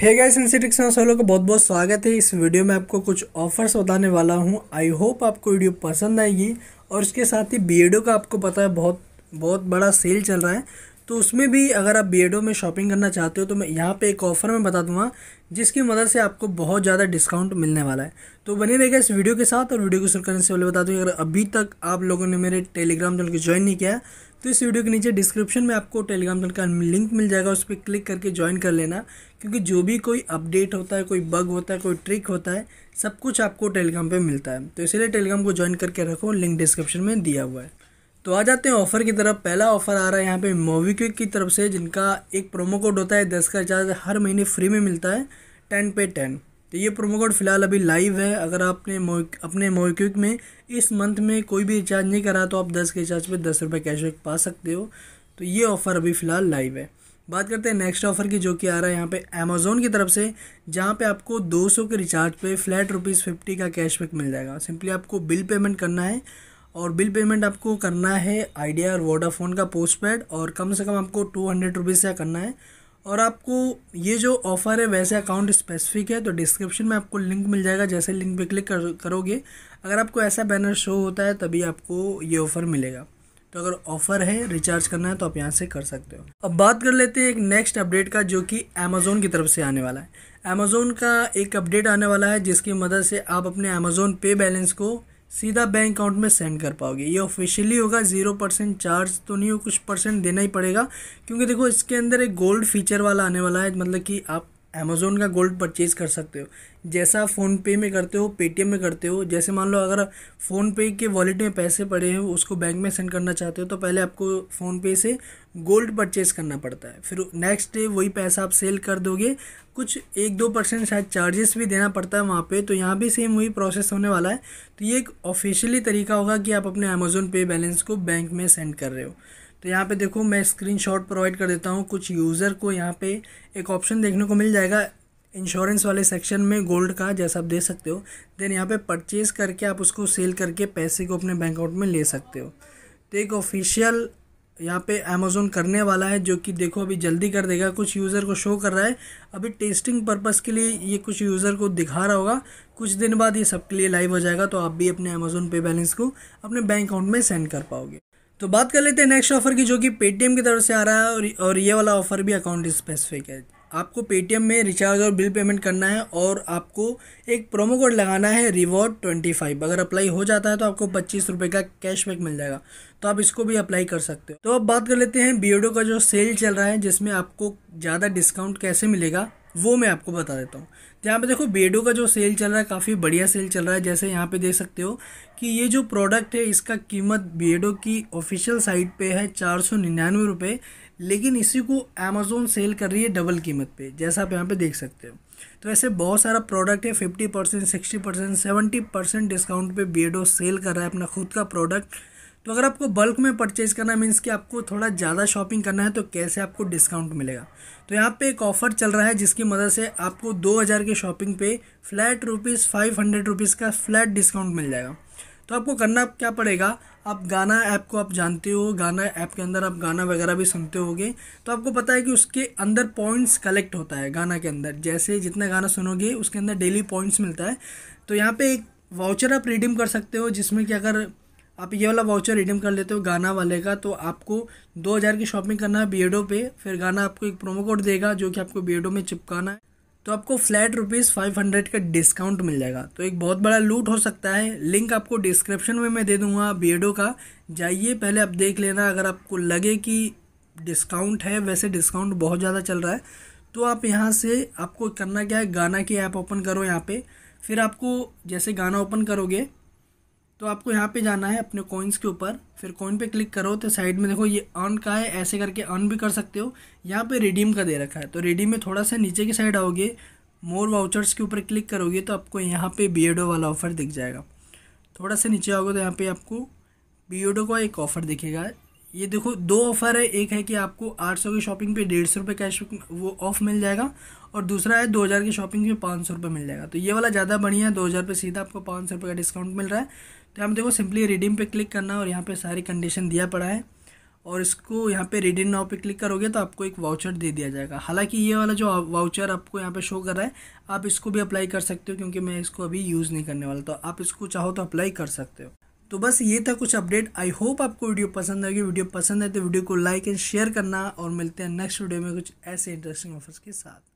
hey guys इंसिटिक्स वालों का बहुत बहुत स्वागत है इस वीडियो में आपको कुछ ऑफर्स बताने वाला हूँ आई होप आपको वीडियो पसंद आएगी और उसके साथ ही बी का आपको पता है बहुत बहुत बड़ा सेल चल रहा है तो उसमें भी अगर आप बी में शॉपिंग करना चाहते हो तो मैं यहाँ पे एक ऑफ़र में बता दूंगा जिसकी मदद से आपको बहुत ज़्यादा डिस्काउंट मिलने वाला है तो बने रहेगा इस वीडियो के साथ और वीडियो को शुरू करने से पहले बता दूँ अगर अभी तक आप लोगों ने मेरे टेलीग्राम चैनल को ज्वाइन नहीं किया तो इस वीडियो के नीचे डिस्क्रिप्शन में आपको टेलीग्राम चैनल का लिंक मिल जाएगा उस पर क्लिक करके ज्वाइन कर लेना क्योंकि जो भी कोई अपडेट होता है कोई बग होता है कोई ट्रिक होता है सब कुछ आपको टेलीग्राम पर मिलता है तो इसलिए टेलीग्राम को ज्वाइन करके रखो लिंक डिस्क्रिप्शन में दिया हुआ है तो आ जाते हैं ऑफर की तरफ पहला ऑफर आ रहा है यहाँ पे मोवीक्विक की तरफ से जिनका एक प्रोमो कोड होता है दस का रिचार्ज हर महीने फ्री में मिलता है टेन पे टेन तो ये प्रोमो कोड फिलहाल अभी लाइव है अगर आपने मोई अपने मोबीक्विक में इस मंथ में कोई भी रिचार्ज नहीं करा तो आप दस के रिचार्ज पर दस रुपये कैशबैक पा सकते हो तो ये ऑफ़र अभी फ़िलहाल लाइव है बात करते हैं नेक्स्ट ऑफ़र की जो कि आ रहा है यहाँ पे अमेज़ोन की तरफ से जहाँ पे आपको 200 के रिचार्ज पे फ्लैट रुपीज़ फिफ्टी का कैशबैक मिल जाएगा सिंपली आपको बिल पेमेंट करना है और बिल पेमेंट आपको करना है आइडिया और वोडाफोन का पोस्ट पेड और कम से कम आपको टू हंड्रेड रुपीज़ का करना है और आपको ये जो ऑफ़र है वैसे अकाउंट स्पेसिफिक है तो डिस्क्रिप्शन में आपको लिंक मिल जाएगा जैसे लिंक पे क्लिक कर, करोगे अगर आपको ऐसा बैनर शो होता है तभी आपको ये ऑफ़र मिलेगा तो अगर ऑफ़र है रिचार्ज करना है तो आप यहाँ से कर सकते हो अब बात कर लेते हैं एक नेक्स्ट अपडेट का जो कि अमेज़ोन की तरफ से आने वाला है अमेज़ोन का एक अपडेट आने वाला है जिसकी मदद से आप अपने अमेज़ोन पे बैलेंस को सीधा बैंक अकाउंट में सेंड कर पाओगे ये ऑफिशियली होगा ज़ीरो परसेंट चार्ज तो नहीं हो कुछ परसेंट देना ही पड़ेगा क्योंकि देखो इसके अंदर एक गोल्ड फीचर वाला आने वाला है मतलब कि आप अमेज़ोन का गोल्ड परचेज़ कर सकते हो जैसा आप फ़ोनपे में करते हो पेटीएम में करते हो जैसे मान लो अगर फ़ोनपे के वॉलेट में पैसे पड़े हो उसको बैंक में सेंड करना चाहते हो तो पहले आपको फ़ोनपे से गोल्ड परचेज़ करना पड़ता है फिर नेक्स्ट डे वही पैसा आप सेल कर दोगे कुछ एक दो परसेंट शायद चार्जेस भी देना पड़ता है वहाँ पे तो यहाँ भी सेम वही प्रोसेस होने वाला है तो ये एक ऑफिशियली तरीका होगा कि आप अपने अमेज़ोन पे बैलेंस को बैंक में सेंड कर रहे हो तो यहाँ पे देखो मैं स्क्रीनशॉट प्रोवाइड कर देता हूँ कुछ यूज़र को यहाँ पे एक ऑप्शन देखने को मिल जाएगा इंश्योरेंस वाले सेक्शन में गोल्ड का जैसा आप दे सकते हो देन यहाँ पे परचेज़ करके आप उसको सेल करके पैसे को अपने बैंक अकाउंट में ले सकते हो तो एक ऑफिशियल यहाँ पे अमेजोन करने वाला है जो कि देखो अभी जल्दी कर देगा कुछ यूज़र को शो कर रहा है अभी टेस्टिंग पर्पज़ के लिए ये कुछ यूज़र को दिखा रहा होगा कुछ दिन बाद ये सबके लिए लाइव हो जाएगा तो आप भी अपने अमेजोन पे बैलेंस को अपने बैंक अकाउंट में सेंड कर पाओगे तो बात कर लेते हैं नेक्स्ट ऑफर की जो कि पेटीएम की तरफ से आ रहा है और और ये वाला ऑफर भी अकाउंट स्पेसिफिक है आपको पेटीएम में रिचार्ज और बिल पेमेंट करना है और आपको एक प्रोमो कोड लगाना है रिवॉर्ड ट्वेंटी फाइव अगर अप्लाई हो जाता है तो आपको पच्चीस रुपये का कैशबैक मिल जाएगा तो आप इसको भी अप्लाई कर सकते हो तो अब बात कर लेते हैं बी का जो सेल चल रहा है जिसमें आपको ज़्यादा डिस्काउंट कैसे मिलेगा वो मैं आपको बता देता हूँ यहाँ पे देखो बेडो का जो सेल चल रहा है काफ़ी बढ़िया सेल चल रहा है जैसे यहाँ पे देख सकते हो कि ये जो प्रोडक्ट है इसका कीमत बेडो की ऑफिशियल साइट पे है चार सौ निन्यानवे रुपये लेकिन इसी को अमेजोन सेल कर रही है डबल कीमत पे जैसा आप यहाँ पे देख सकते हो तो ऐसे बहुत सारा प्रोडक्ट है fifty percent sixty percent seventy percent discount पर बेडो सेल कर रहा है अपना खुद का प्रोडक्ट तो अगर आपको बल्क में परचेज़ करना मीन्स कि आपको थोड़ा ज़्यादा शॉपिंग करना है तो कैसे आपको डिस्काउंट मिलेगा तो यहाँ पे एक ऑफ़र चल रहा है जिसकी मदद से आपको 2000 की शॉपिंग पे flat rupees five hundred rupees का फ्लैट डिस्काउंट मिल जाएगा तो आपको करना क्या पड़ेगा आप गाना ऐप को आप जानते हो गाना ऐप के अंदर आप गाना वगैरह भी सुनते होगे तो आपको पता है कि उसके अंदर पॉइंट्स कलेक्ट होता है गाना के अंदर जैसे जितना गाना सुनोगे उसके अंदर डेली पॉइंट्स मिलता है तो यहाँ पे एक वाउचर आप रिडीम कर सकते हो जिसमें कि अगर आप ये वाला वाउचर रिडीम कर लेते हो गाना वाले का तो आपको दो हज़ार की शॉपिंग करना है बी पे फिर गाना आपको एक प्रोमो कोड देगा जो कि आपको बी में चिपकाना है तो आपको फ्लैट रुपीज़ फाइव हंड्रेड का डिस्काउंट मिल जाएगा तो एक बहुत बड़ा लूट हो सकता है लिंक आपको डिस्क्रिप्शन में मैं दे दूंगा बीएडो का जाइए पहले आप देख लेना अगर आपको लगे कि डिस्काउंट है वैसे डिस्काउंट बहुत ज़्यादा चल रहा है तो आप यहाँ से आपको करना क्या है गाना की ऐप ओपन करो यहाँ पर फिर आपको जैसे गाना ओपन करोगे तो आपको यहाँ पे जाना है अपने कॉइन्स के ऊपर फिर कॉइन पे क्लिक करो तो साइड में देखो ये अर्न का है ऐसे करके अर्न भी कर सकते हो यहाँ पे रिडीम का दे रखा है तो रिडीम में थोड़ा सा नीचे की साइड आओगे मोर वाउचर्स के ऊपर क्लिक करोगे तो आपको यहाँ पे बी वाला ऑफ़र दिख जाएगा थोड़ा सा नीचे आओगे तो यहाँ पे आपको बी का एक ऑफ़र दिखेगा ये देखो दो ऑफ़र है एक है कि आपको आठ की शॉपिंग पे डेढ़ सौ रुपये कैश वो ऑफ़ मिल जाएगा और दूसरा है दो की शॉपिंग पे पाँच सौ रुपये मिल जाएगा तो ये वाला ज़्यादा बढ़िया है दो हज़ार सीधा आपको पाँच सौ रुपये का डिस्काउंट मिल रहा है तो पर देखो सिंपली रिडीम पे क्लिक करना और यहाँ पे सारी कंडीशन दिया पड़ा है और इसको यहाँ पे रिडीम नाव पे क्लिक करोगे तो आपको एक वाउचर दे दिया जाएगा हालांकि ये वाला जो वाउचर आपको यहाँ पे शो कर रहा है आप इसको भी अप्लाई कर सकते हो क्योंकि मैं इसको अभी यूज़ नहीं करने वाला तो आप इसको चाहो तो अप्लाई कर सकते हो तो बस ये था कुछ अपडेट आई होप आपको वीडियो पसंद आएगी वीडियो पसंद है तो वीडियो को लाइक एंड शेयर करना और मिलते हैं नेक्स्ट वीडियो में कुछ ऐसे इंटरेस्टिंग ऑफर्स के साथ